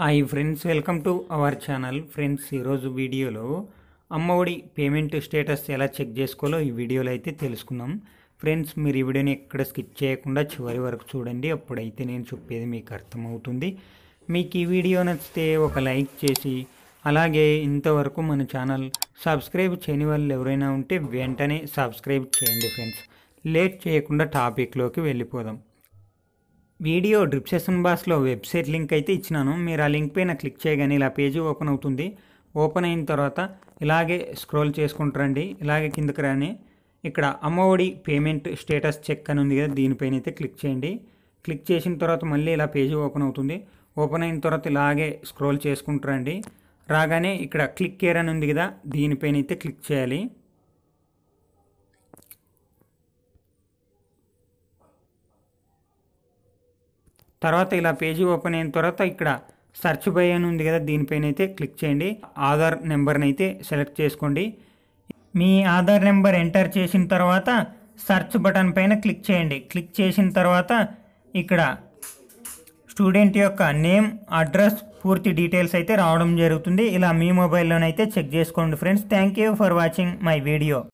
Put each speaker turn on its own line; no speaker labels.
hi friends welcome to our channel friends ఈరోజు వీడియోలో Ammavodi payment status ఎలా చెక్ చేసుకోవాలో ఈ వీడియోలో అయితే తెలుసుకుందాం ఫ్రెండ్స్ మీరు ఈ వీడియోని ఎక్కడ స్కిప్ చేయకుండా చివరి వరకు చూడండి అప్పుడైతే నేను చెప్పేది మీకు అర్థమవుతుంది మీకు ఈ వీడియో నచ్చితే ఒక లైక్ చేసి అలాగే ఇంతవరకు మన ఛానల్ సబ్స్క్రైబ్ చేయని వాళ్ళు ఎవరైనా ఉంటే వెంటనే సబ్స్క్రైబ్ చేయండి ఫ్రెండ్స్ లేట్ చేయకుండా టాపిక్లోకి వెళ్ళిపోదాం వీడియో డిస్క్రిప్షన్ బాక్స్లో వెబ్సైట్ లింక్ అయితే ఇచ్చినాను మీరు ఆ లింక్ పైన క్లిక్ చేయగానే ఇలా పేజీ ఓపెన్ అవుతుంది ఓపెన్ అయిన తర్వాత ఇలాగే స్క్రోల్ చేసుకుంటారండి ఇలాగే కిందకి రాని ఇక్కడ అమ్మఒడి పేమెంట్ స్టేటస్ చెక్ అని ఉంది కదా దీనిపైన అయితే క్లిక్ చేయండి క్లిక్ చేసిన తర్వాత మళ్ళీ ఇలా పేజీ ఓపెన్ అవుతుంది ఓపెన్ అయిన తర్వాత ఇలాగే స్క్రోల్ చేసుకుంటారండి రాగానే ఇక్కడ క్లిక్ కేర్ అని ఉంది కదా దీనిపైన అయితే క్లిక్ చేయాలి తర్వాత ఇలా పేజీ ఓపెన్ అయిన తర్వాత ఇక్కడ సెర్చ్ బై అని ఉంది కదా దీనిపైన అయితే క్లిక్ చేయండి ఆధార్ నెంబర్ని అయితే సెలెక్ట్ చేసుకోండి మీ ఆధార్ నెంబర్ ఎంటర్ చేసిన తర్వాత సెర్చ్ బటన్ పైన క్లిక్ చేయండి క్లిక్ చేసిన తర్వాత ఇక్కడ స్టూడెంట్ యొక్క నేమ్ అడ్రస్ పూర్తి డీటెయిల్స్ అయితే రావడం జరుగుతుంది ఇలా మీ మొబైల్లోనైతే చెక్ చేసుకోండి friends thank you for watching my video